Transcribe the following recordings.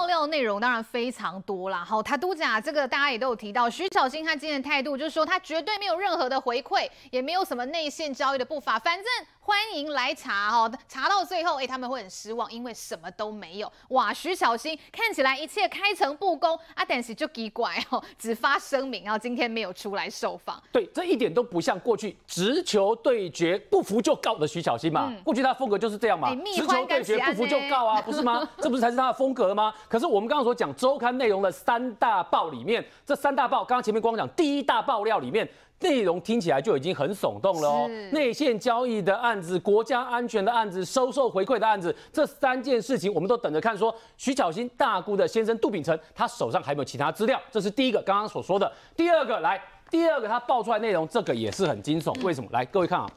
爆料内容当然非常多啦。好，他都讲这个大家也都有提到，徐小新他今天的态度就是说他绝对没有任何的回馈，也没有什么内线交易的步伐，反正。欢迎来查哦，查到最后，哎，他们会很失望，因为什么都没有。哇，徐小新看起来一切开诚布公，啊，但是就奇怪哦，只发声明，然后今天没有出来受访。对，这一点都不像过去直球对决，不服就告的徐小新嘛，过去他风格就是这样嘛，直球对决，不服就告啊，不是吗？这不是才是他的风格吗？可是我们刚刚所讲周刊内容的三大爆里面，这三大爆，刚刚前面光讲第一大爆料里面。内容听起来就已经很耸动了哦，内线交易的案子、国家安全的案子、收受回馈的案子，这三件事情我们都等着看。说徐巧芯大姑的先生杜秉成，他手上还有没有其他资料？这是第一个，刚刚所说的。第二个来，第二个他爆出来内容，这个也是很惊悚。为什么？来各位看啊，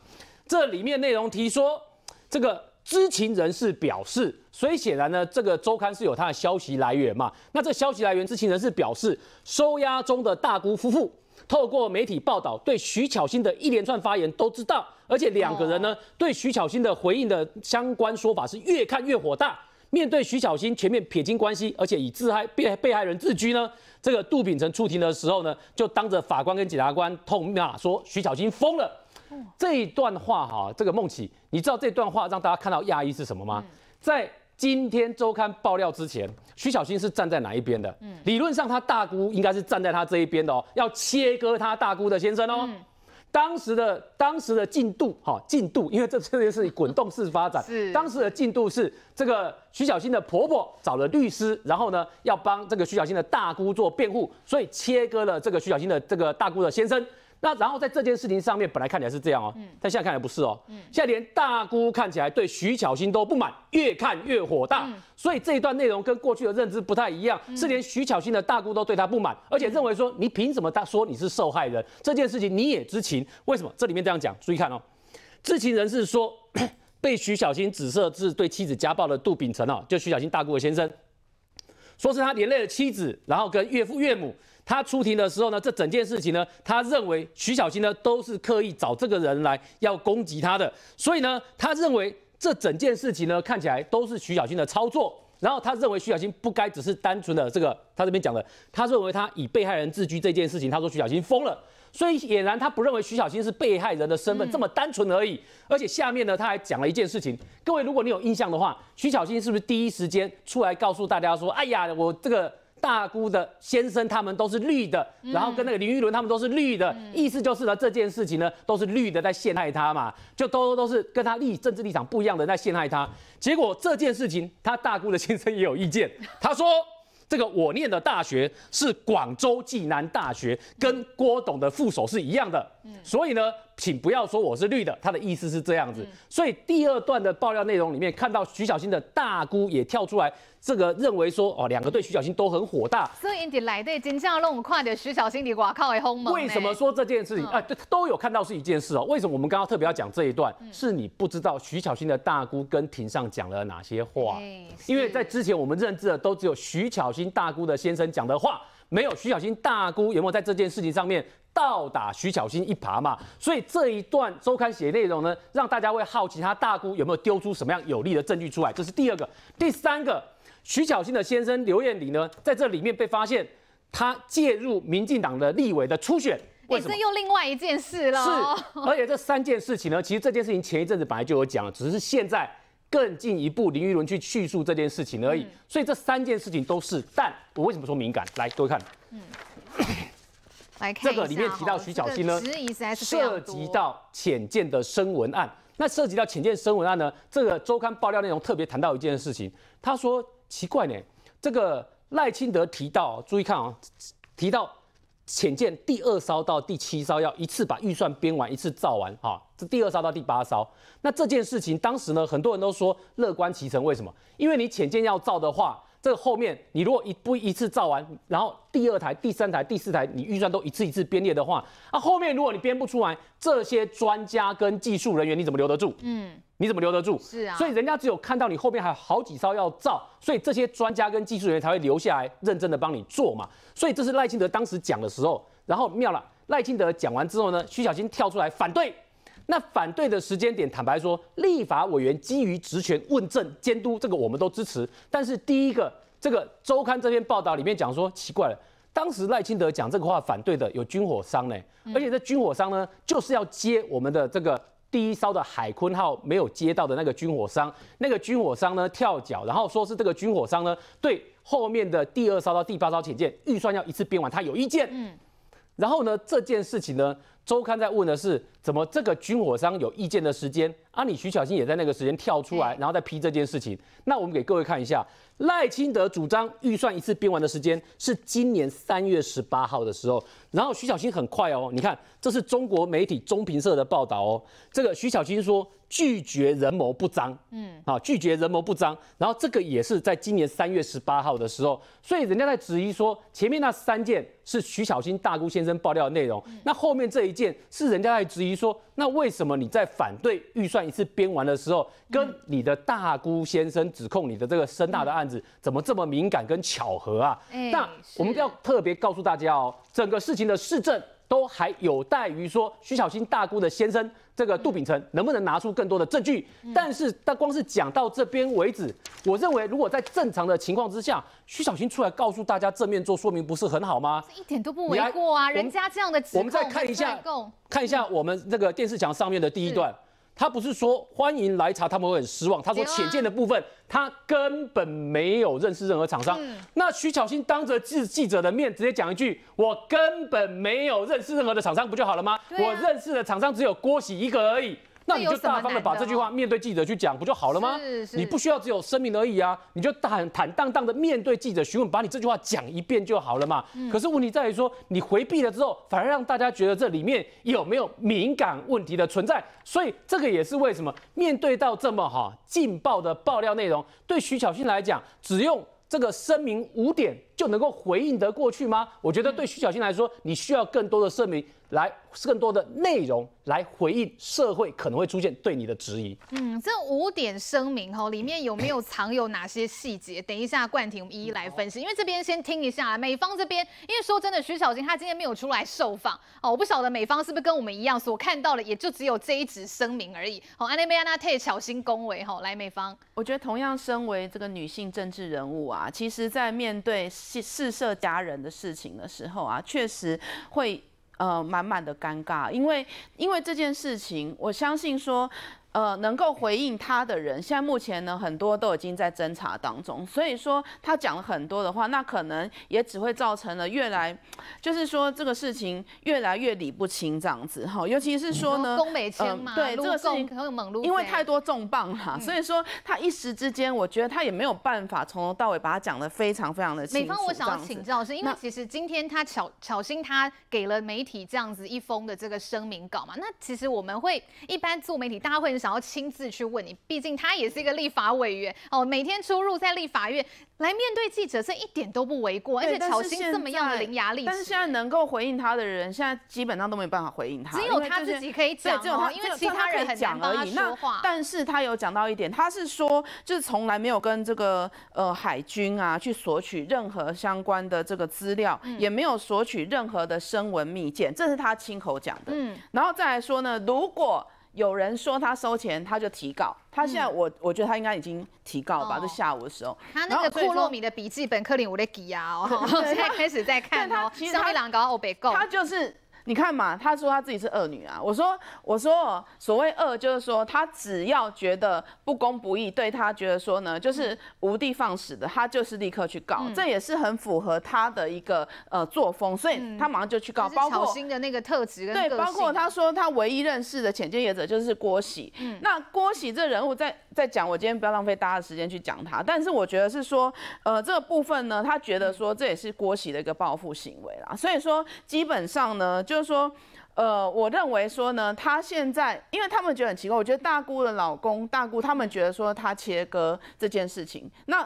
这里面内容提说，这个知情人士表示，所以显然呢，这个周刊是有他的消息来源嘛。那这消息来源知情人士表示，收押中的大姑夫妇。透过媒体报道，对徐巧芯的一连串发言都知道，而且两个人呢，对徐巧芯的回应的相关说法是越看越火大。面对徐巧芯全面撇清关系，而且以自害被被害人自居呢，这个杜秉成出庭的时候呢，就当着法官跟检察官痛骂说徐巧芯疯了。这一段话哈，这个孟琪，你知道这段话让大家看到压抑是什么吗？在。今天周刊爆料之前，徐小新是站在哪一边的？嗯，理论上他大姑应该是站在他这一边的哦，要切割他大姑的先生哦。当时的当时的进度哈进度，因为这这件事滚动式发展，是当时的进度是这个徐小新的婆婆找了律师，然后呢要帮这个徐小新的大姑做辩护，所以切割了这个徐小新的这个大姑的先生。那然后在这件事情上面，本来看起来是这样哦，但现在看来不是哦。现在连大姑看起来对徐巧芯都不满，越看越火大。所以这一段内容跟过去的认知不太一样，是连徐巧芯的大姑都对他不满，而且认为说你凭什么他说你是受害人，这件事情你也知情？为什么？这里面这样讲，注意看哦。知情人士说，被徐巧芯指涉至对妻子家暴的杜秉辰哦，就徐巧芯大姑的先生，说是他连累了妻子，然后跟岳父岳母。他出庭的时候呢，这整件事情呢，他认为徐小清呢都是刻意找这个人来要攻击他的，所以呢，他认为这整件事情呢看起来都是徐小新的操作，然后他认为徐小新不该只是单纯的这个，他这边讲的，他认为他以被害人自居这件事情，他说徐小新疯了，所以俨然他不认为徐小新是被害人的身份这么单纯而已，而且下面呢他还讲了一件事情，各位如果你有印象的话，徐小新是不是第一时间出来告诉大家说，哎呀，我这个。大姑的先生，他们都是绿的，然后跟那个林依轮他们都是绿的，意思就是呢，这件事情呢，都是绿的在陷害他嘛，就都都是跟他立政治立场不一样的在陷害他。结果这件事情，他大姑的先生也有意见，他说这个我念的大学是广州暨南大学，跟郭董的副手是一样的，所以呢。请不要说我是绿的，他的意思是这样子。所以第二段的爆料内容里面，看到徐小新的大姑也跳出来，这个认为说哦，两个对徐小新都很火大。所以你来对真相让我看到徐小新的外靠会好猛。为什么说这件事情啊？对，都有看到是一件事哦。为什么我们刚刚特别要讲这一段？是你不知道徐小新的大姑跟庭上讲了哪些话？因为在之前我们认知的都只有徐小新大姑的先生讲的话。没有徐小新大姑有没有在这件事情上面倒打徐小新一耙嘛？所以这一段周刊写内容呢，让大家会好奇他大姑有没有丢出什么样有利的证据出来？这是第二个，第三个，徐小新的先生刘彦理呢，在这里面被发现他介入民进党的立委的初选，也是又另外一件事了。是，而且这三件事情呢，其实这件事情前一阵子本来就有讲，只是现在。更进一步，林育伦去叙述这件事情而已，所以这三件事情都是。但我为什么说敏感？来，各位看，嗯，来看这个里面提到徐小新呢，涉及到浅见的声文案。那涉及到浅见声文案呢，这个周刊爆料内容特别谈到一件事情，他说奇怪呢，这个赖清德提到，注意看啊，提到。潜舰第二艘到第七艘要一次把预算编完，一次造完哈。这第二艘到第八艘，那这件事情当时呢，很多人都说乐观其成，为什么？因为你潜舰要造的话。这后面，你如果一不一次造完，然后第二台、第三台、第四台，你预算都一次一次编列的话，那后面如果你编不出来，这些专家跟技术人员你怎么留得住？嗯，你怎么留得住？是啊，所以人家只有看到你后面还有好几艘要造，所以这些专家跟技术人员才会留下来认真的帮你做嘛。所以这是赖清德当时讲的时候，然后妙了，赖清德讲完之后呢，徐小清跳出来反对。那反对的时间点，坦白说，立法委员基于职权问政监督，这个我们都支持。但是第一个，这个周刊这篇报道里面讲说，奇怪了，当时赖清德讲这个话反对的有军火商呢，而且这军火商呢就是要接我们的这个第一艘的海坤号没有接到的那个军火商，那个军火商呢跳脚，然后说是这个军火商呢对后面的第二艘到第八艘潜艇预算要一次编完，他有意见。嗯，然后呢这件事情呢？周刊在问的是怎么这个军火商有意见的时间啊？你徐小新也在那个时间跳出来，然后再批这件事情。那我们给各位看一下。赖清德主张预算一次编完的时间是今年三月十八号的时候，然后徐小清很快哦，你看这是中国媒体中评社的报道哦，这个徐小清说拒绝人谋不张，嗯，好拒绝人谋不张，然后这个也是在今年三月十八号的时候，所以人家在质疑说前面那三件是徐小清大姑先生爆料的内容，那后面这一件是人家在质疑说。那为什么你在反对预算一次编完的时候，跟你的大姑先生指控你的这个深大的案子，怎么这么敏感跟巧合啊？那我们要特别告诉大家哦，整个事情的市政都还有待于说徐小青大姑的先生。这个杜秉成能不能拿出更多的证据？但是他光是讲到这边为止，我认为如果在正常的情况之下，徐小明出来告诉大家正面做说明，不是很好吗？一点都不为过啊！人家这样的，我们再看一下，看一下我们这个电视墙上面的第一段。他不是说欢迎来查，他们会很失望。他说浅见的部分，他根本没有认识任何厂商。那徐巧芯当着记记者的面直接讲一句：“我根本没有认识任何的厂商，不就好了吗？我认识的厂商只有郭喜一个而已。”那你就大方的把这句话面对记者去讲，不就好了吗？你不需要只有声明而已啊，你就坦坦荡荡的面对记者询问，把你这句话讲一遍就好了嘛。可是问题在于说，你回避了之后，反而让大家觉得这里面有没有敏感问题的存在，所以这个也是为什么面对到这么哈劲爆的爆料内容，对徐巧芯来讲，只用这个声明五点。就能够回应得过去吗？我觉得对徐小新来说，你需要更多的声明，来更多的内容来回应社会可能会出现对你的质疑。嗯，这五点声明哈，里面有没有藏有哪些细节？等一下，冠廷我们一一来分析。因为这边先听一下美方这边，因为说真的，徐小清她今天没有出来受访哦，我不晓得美方是不是跟我们一样所看到的，也就只有这一纸声明而已。好，安妮梅安娜特小心恭维哈，来美方，我觉得同样身为这个女性政治人物啊，其实在面对。射家人的事情的时候啊，确实会呃满满的尴尬，因为因为这件事情，我相信说。呃，能够回应他的人，现在目前呢，很多都已经在侦查当中。所以说，他讲了很多的话，那可能也只会造成了越来，就是说这个事情越来越理不清这样子哈。尤其是说呢，攻美对，这个事情可能因为太多重磅了，所以说他一时之间，我觉得他也没有办法从头到尾把它讲的非常非常的。美方，我想要请教，是因为其实今天他巧巧心他给了媒体这样子一封的这个声明稿嘛？那其实我们会一般做媒体大会。想要亲自去问你，毕竟他也是一个立法委员哦，每天出入在立法院来面对记者，这一点都不为过。而且小新这么样的零牙力，但是现在能够回应他的人，现在基本上都没有办法回应他，只有他自己可以讲，因为其他人很难帮他说话。但是他有讲到一点，他是说，就是从来没有跟这个呃海军啊去索取任何相关的这个资料，也没有索取任何的声纹密件，这是他亲口讲的。嗯，然后再来说呢，如果。有人说他收钱，他就提告。他现在我我觉得他应该已经提告吧，就下午的时候。他那个库洛米的笔记本，克林伍雷基哦，现在开始在看哦。上面两个欧北购，他就是。你看嘛，他说他自己是恶女啊。我说我说，所谓恶就是说，他只要觉得不公不义，对他觉得说呢，就是无地放矢的，他就是立刻去告，这也是很符合他的一个呃作风，所以他马上就去告，包括新的那个特质。对，包括他说他唯一认识的潜见业者就是郭喜。嗯、那郭喜这人物在在讲，我今天不要浪费大家的时间去讲他，但是我觉得是说，呃，这个部分呢，他觉得说这也是郭喜的一个报复行为啦，所以说基本上呢。就是说，呃，我认为说呢，他现在，因为他们觉得很奇怪，我觉得大姑的老公大姑，他们觉得说他切割这件事情，那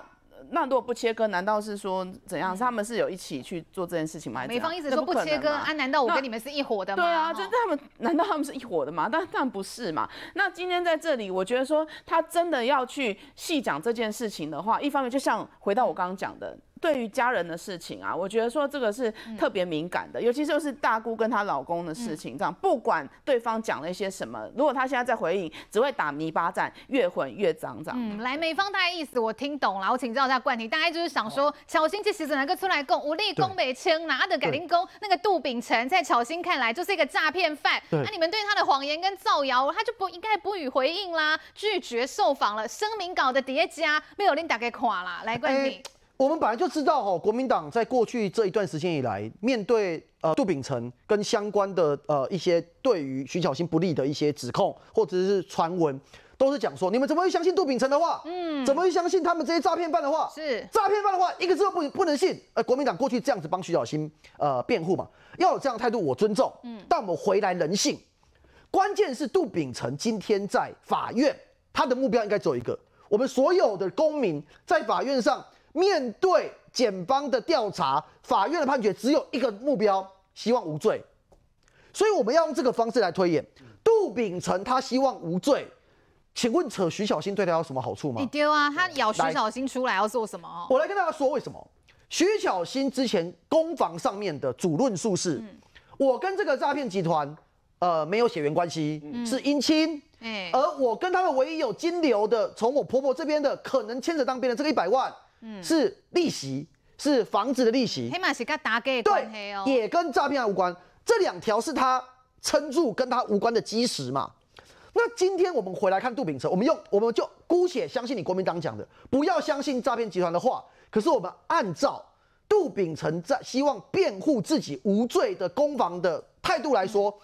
那如果不切割，难道是说怎样？是他们是有一起去做这件事情吗？美方一直说不切割啊，难道我跟你们是一伙的吗？对啊，就是他们，难道他们是一伙的吗？但但不是嘛。那今天在这里，我觉得说他真的要去细讲这件事情的话，一方面就像回到我刚刚讲的。对于家人的事情啊，我觉得说这个是特别敏感的，尤其就是大姑跟她老公的事情，这样不管对方讲了一些什么，如果他现在在回应，只会打泥巴战，越混越这样。嗯，来美方大概意思我听懂了，我请教一下冠廷，大概就是想说，巧心这时只能出来供，无力攻美青拿的改林攻那个杜秉辰，在巧心看来就是一个诈骗犯，那你们对他的谎言跟造谣，他就不应该不予回应啦，拒绝受访了，声明稿的叠加没有令大家垮啦，来冠廷。我们本来就知道，哈，国民党在过去这一段时间以来，面对呃杜秉成跟相关的呃一些对于徐小新不利的一些指控或者是传闻，都是讲说你们怎么会相信杜秉成的话？嗯，怎么去相信他们这些诈骗犯的话？是诈骗犯的话，一个字不不能信。呃，国民党过去这样子帮徐小新呃辩护嘛，要有这样态度，我尊重。嗯，但我们回来人性，关键是杜秉成今天在法院，他的目标应该只有一个，我们所有的公民在法院上。面对检方的调查，法院的判决只有一个目标：希望无罪。所以我们要用这个方式来推演。杜秉成他希望无罪，请问扯徐小新对他有什么好处吗？你丢啊！他咬徐小新出来要做什么？我来跟大家说为什么。徐小新之前攻防上面的主论述是我跟这个诈骗集团呃没有血缘关系，是姻亲。而我跟他们唯一有金流的，从我婆婆这边的，可能牵扯当兵的这个一百万。是利息，是房子的利息，黑马是跟打给的关系哦，也跟诈骗案无关。这两条是他撑住跟他无关的基石嘛。那今天我们回来看杜秉成，我们用我们就姑且相信你国民党讲的，不要相信诈骗集团的话。可是我们按照杜秉成在希望辩护自己无罪的攻防的态度来说，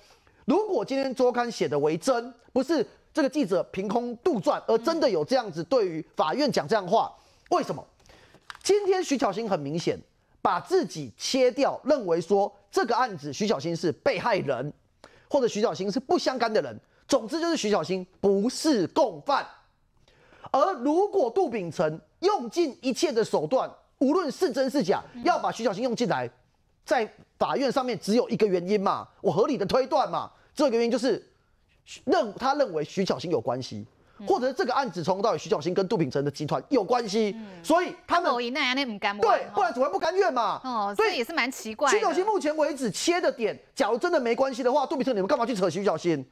如果今天周刊写的为真，不是这个记者凭空杜撰，而真的有这样子对于法院讲这样话，为什么？今天徐巧芯很明显把自己切掉，认为说这个案子徐巧芯是被害人，或者徐巧芯是不相干的人，总之就是徐巧芯不是共犯。而如果杜秉成用尽一切的手段，无论是真是假，要把徐巧芯用进来，在法院上面只有一个原因嘛，我合理的推断嘛，这个原因就是认他认为徐巧芯有关系。或者是这个案子从头到尾徐小新跟杜丙成的集团有关系，所以他们。某一那不甘，对，不然怎么会不甘愿嘛？哦，所以也是蛮奇怪。徐小新目前为止切的点，假如真的没关系的话，杜丙成你们干嘛去扯徐小新？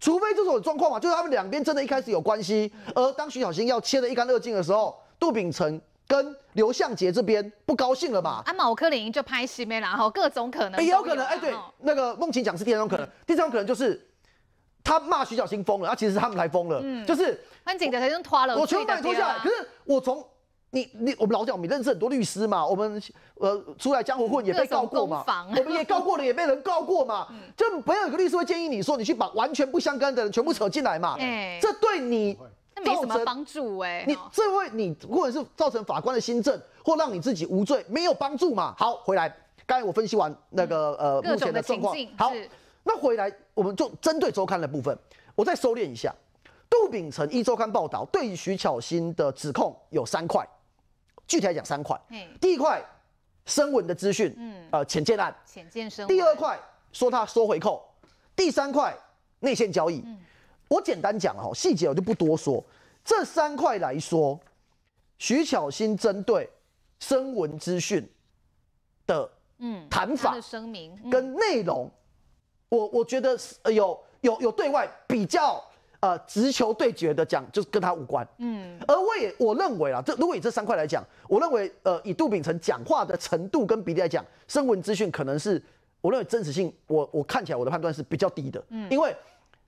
除非这种状况嘛，就是他们两边真的一开始有关系，而当徐小新要切的一干二净的时候，杜丙成跟刘向杰这边不高兴了吧？啊，毛科林就拍戏没啦，然后各种可能。也有可能，哎，对，那个梦晴讲是第二种可能，第三种可能就是。他骂徐小新疯了，那其实他们才疯了，就是。安警察才真拖了。我全部把拖下来。可是我从你你我们老屌们认识很多律师嘛，我们呃出来江湖混也被告过嘛，我们也告过了也被人告过嘛，就没有一个律师会建议你说你去把完全不相干的人全部扯进来骂，这对你没什么帮助哎。你这位你或者是造成法官的新政，或让你自己无罪没有帮助嘛。好，回来刚才我分析完那个呃目前的状况，好。那回来，我们就针对周刊的部分，我再收敛一下。杜秉辰一周刊报道对徐巧芯的指控有三块，具体来讲三块。第一块，声纹的资讯，嗯，呃，浅见案。浅见声第二块说他收回扣。第三块内线交易。嗯，我简单讲哦，细节我就不多说。这三块来说，徐巧芯针对声纹资讯的嗯谈法、声明跟内容。我我觉得有有有对外比较呃直球对决的讲，就是跟他无关。嗯，而我也我认为啊，这如果以这三块来讲，我认为呃以杜秉成讲话的程度跟比例来讲，声闻资讯可能是我认为真实性，我我看起来我的判断是比较低的。嗯，因为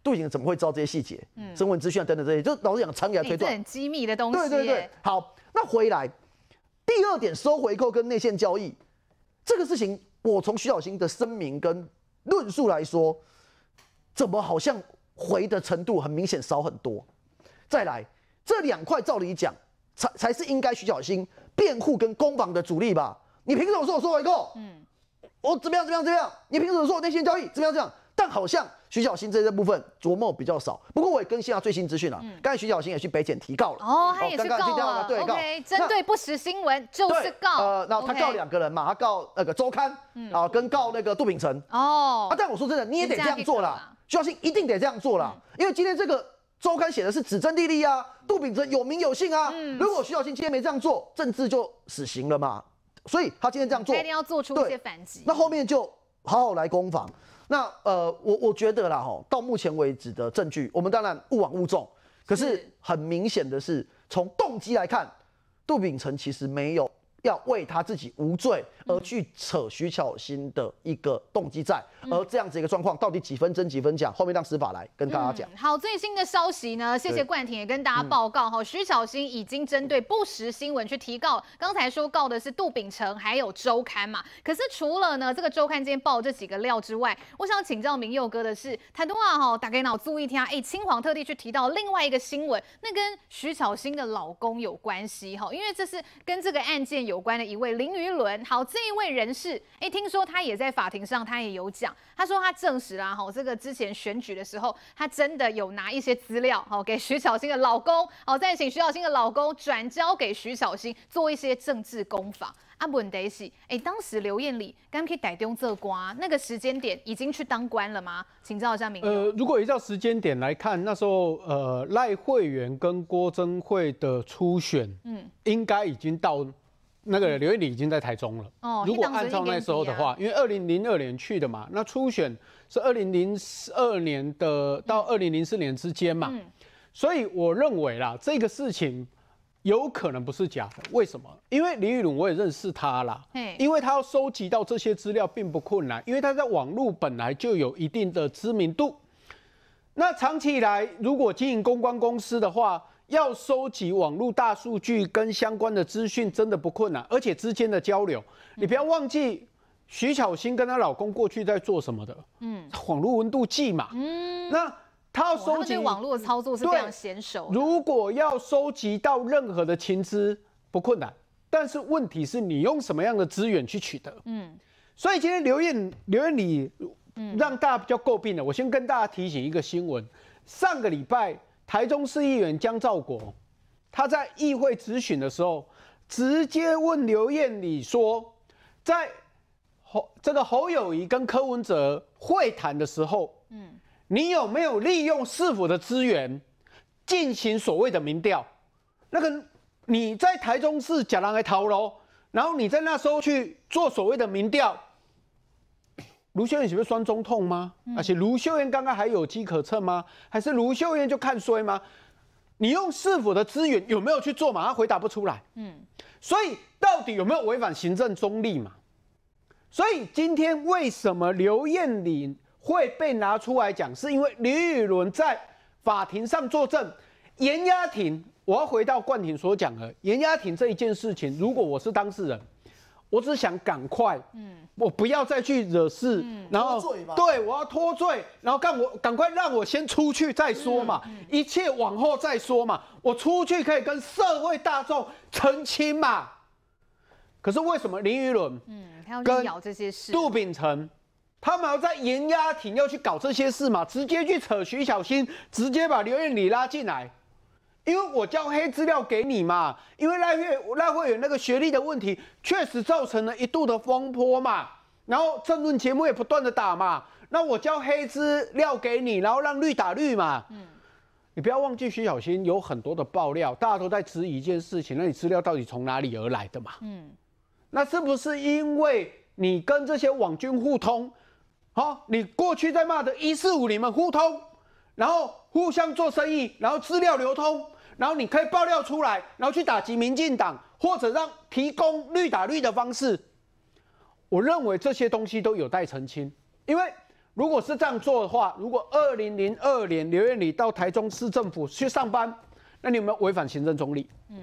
杜秉怎么会知道这些细节？嗯，声闻资讯啊等等这些，就是老给他推断，很机密的东西。对对对，好，那回来第二点，收回扣跟内线交易这个事情，我从徐小新的声明跟。论述来说，怎么好像回的程度很明显少很多？再来，这两块照理讲才才是应该徐小新辩护跟攻防的主力吧？你凭什么说我回个？嗯，我怎么样怎么样怎么样？你凭什么说我那些交易怎么样这样？但好像。徐小新这这部分琢磨比较少，不过我也更新了最新资讯了。刚才徐小新也去北检提告了，哦，他也去告了，对告，针对不实新闻就是告。呃，那他告两个人嘛，他告那个周刊，啊，跟告那个杜炳成。哦，啊，但我说真的，你也得这样做啦。徐小新一定得这样做啦，因为今天这个周刊写的是指真地利啊，杜炳成有名有姓啊。如果徐小新今天没这样做，政治就死刑了嘛。所以他今天这样做，他一定要做出一些反击。那后面就好好来攻防。那呃，我我觉得啦，吼，到目前为止的证据，我们当然勿往勿重，可是很明显的是，从动机来看，杜秉成其实没有。要为他自己无罪而去扯徐巧芯的一个动机在，而这样子一个状况到底几分真几分假？后面让司法来跟大家讲。好，最新的消息呢？谢谢冠廷也跟大家报告哈。徐巧芯已经针对不实新闻去提告，刚才说告的是杜秉成还有周刊嘛。可是除了呢这个周刊今天报这几个料之外，我想请教明佑哥的是，台大哈打给脑注意听啊，哎，青黄特地去提到另外一个新闻，那跟徐巧芯的老公有关系哈，因为这是跟这个案件。有关的一位林于伦，好，这一位人士，哎，听说他也在法庭上，他也有讲，他说他证实啦，哈，这个之前选举的时候，他真的有拿一些资料，好给徐小新的老公，好再请徐小新的老公转交给徐小新做一些政治攻防。阿本得西，哎，当时刘燕丽刚可以逮到这瓜，那个时间点已经去当官了吗？请一下明。呃，如果依照时间点来看，那时候呃赖慧媛跟郭增慧的初选，嗯，应该已经到。那个刘玉玲已经在台中了。哦，如果按照那时候的话，因为二零零二年去的嘛，那初选是二零零二年的到二零零四年之间嘛，所以我认为啦，这个事情有可能不是假的。为什么？因为李玉龙我也认识他啦，因为他要收集到这些资料并不困难，因为他在网络本来就有一定的知名度。那长期以来，如果经营公关公司的话，要收集网络大数据跟相关的资讯，真的不困难，而且之间的交流，你不要忘记徐巧芯跟她老公过去在做什么的，嗯，网络温度计嘛，嗯，那他要收集网络操作是非常娴熟。如果要收集到任何的情资不困难，但是问题是你用什么样的资源去取得，嗯，所以今天刘燕刘燕你让大家比较诟病的，我先跟大家提醒一个新闻，上个礼拜。台中市议员江兆国，他在议会质询的时候，直接问刘燕理说，在侯这个侯友谊跟柯文哲会谈的时候，嗯，你有没有利用市府的资源进行所谓的民调？那个你在台中市假郎 A 逃了，然后你在那时候去做所谓的民调？卢秀燕是不是酸中痛吗？而且卢秀燕刚刚还有机可乘吗？还是卢秀燕就看衰吗？你用市府的资源有没有去做嘛？他回答不出来。嗯，所以到底有没有违反行政中立嘛？所以今天为什么刘燕玲会被拿出来讲，是因为李宇伦在法庭上作证严家庭。我要回到冠庭所讲的严家庭这一件事情，如果我是当事人。我只想赶快，嗯，我不要再去惹事，然后对我要脱罪，然后干我赶快让我先出去再说嘛，一切往后再说嘛，我出去可以跟社会大众澄清嘛。可是为什么林依轮，嗯，他要去这些事？杜秉成，他们要在严压庭又去搞这些事嘛，直接去扯徐小新，直接把刘彦礼拉进来。因为我交黑资料给你嘛，因为赖月赖慧远那个学历的问题，确实造成了一度的风波嘛。然后政论节目也不断的打嘛。那我交黑资料给你，然后让绿打绿嘛。嗯，你不要忘记徐小新有很多的爆料，大家都在质疑一件事情，那你资料到底从哪里而来的嘛？嗯，那是不是因为你跟这些网军互通？好，你过去在骂的一四五你们互通，然后互相做生意，然后资料流通。然后你可以爆料出来，然后去打击民进党，或者让提供绿打绿的方式。我认为这些东西都有待澄清，因为如果是这样做的话，如果二零零二年刘燕理到台中市政府去上班，那你有没有违反行政中立？嗯，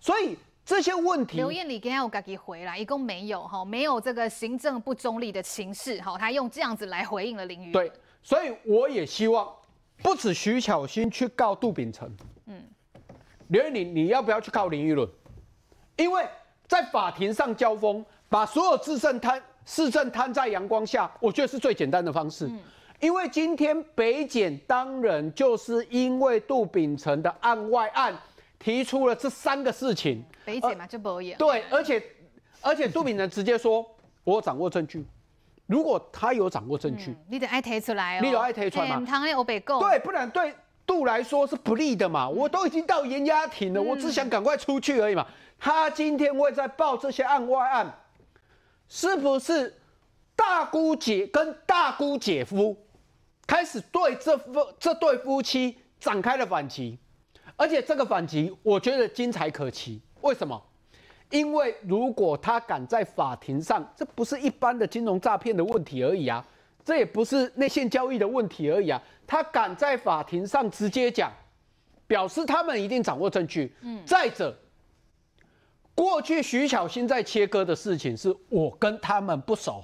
所以这些问题，刘燕理今他有自己回来，一共没有哈，没有这个行政不中立的情势哈，他用这样子来回应了林宇。对，所以我也希望不止徐巧芯去告杜秉成。刘玉玲，你要不要去靠林育伦？因为在法庭上交锋，把所有自证摊市政摊在阳光下，我觉得是最简单的方式。嗯，因为今天北检当人，就是因为杜炳成的案外案，提出了这三个事情。北检嘛就不演。对，而且而且杜炳成直接说，我掌握证据，如果他有掌握证据，你得爱提出来哦。你有爱提出来吗？堂对，不然对。度来说是不利的嘛？我都已经到严压庭了，我只想赶快出去而已嘛。他今天会在报这些案外案，是不是大姑姐跟大姑姐夫开始对这夫这对夫妻展开了反击？而且这个反击，我觉得精彩可期。为什么？因为如果他敢在法庭上，这不是一般的金融诈骗的问题而已啊。这也不是内线交易的问题而已啊！他敢在法庭上直接讲，表示他们一定掌握证据。嗯，再者，过去徐巧芯在切割的事情，是我跟他们不熟，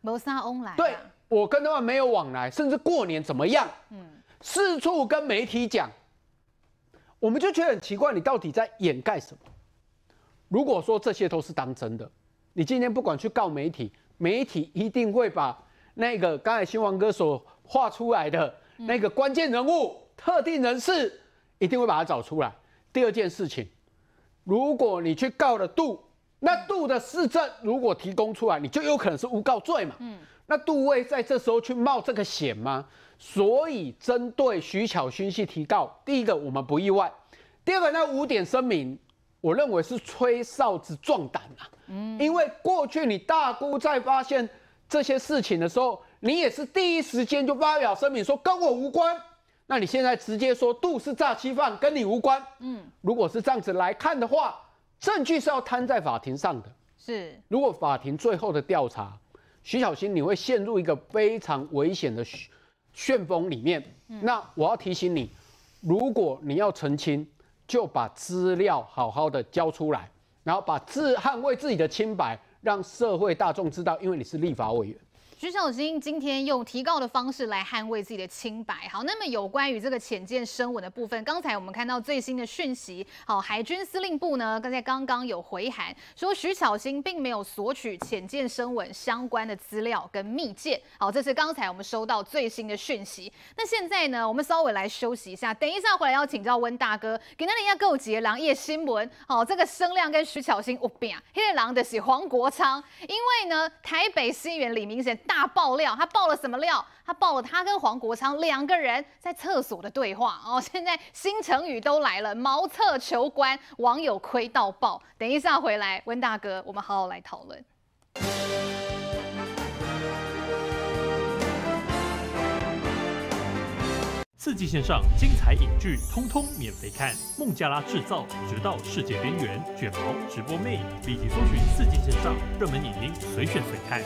谋杀翁来。对，我跟他们没有往来，甚至过年怎么样？嗯，四处跟媒体讲，我们就觉得很奇怪，你到底在掩盖什么？如果说这些都是当真的，你今天不管去告媒体，媒体一定会把。那个刚才新王哥所画出来的那个关键人物、特定人士，一定会把他找出来。第二件事情，如果你去告了杜，那杜的市政如果提供出来，你就有可能是诬告罪嘛。嗯。那杜威在这时候去冒这个险吗？所以针对徐巧勋去提告，第一个我们不意外。第二个那五点声明，我认为是吹哨子壮胆啊。嗯。因为过去你大姑在发现。这些事情的时候，你也是第一时间就发表声明说跟我无关。那你现在直接说杜是诈欺犯，跟你无关。嗯，如果是这样子来看的话，证据是要摊在法庭上的。是，如果法庭最后的调查，徐小新你会陷入一个非常危险的旋风里面。那我要提醒你，如果你要澄清，就把资料好好的交出来，然后把自捍卫自己的清白。让社会大众知道，因为你是立法委员。徐巧新今天用提告的方式来捍卫自己的清白。好，那么有关于这个浅见声纹的部分，刚才我们看到最新的讯息。好，海军司令部呢，刚才刚刚有回函说，徐巧新并没有索取浅见声纹相关的资料跟密件。好，这是刚才我们收到最新的讯息。那现在呢，我们稍微来休息一下，等一下回来要请教温大哥，给那人家够级狼夜新闻。好，这个声量跟徐巧新我变啊，黑狼的是黄国昌，因为呢，台北新援李明贤。大爆料！他爆了什么料？他爆了他跟黄国昌两个人在厕所的对话哦！现在新成语都来了“茅厕求官，网友亏到爆。等一下回来，温大哥，我们好好来讨论。四季线上精彩影剧通通免费看，孟加拉制造，直到世界边缘，卷毛直播妹，立即搜寻四季线上热门影音，随选随看。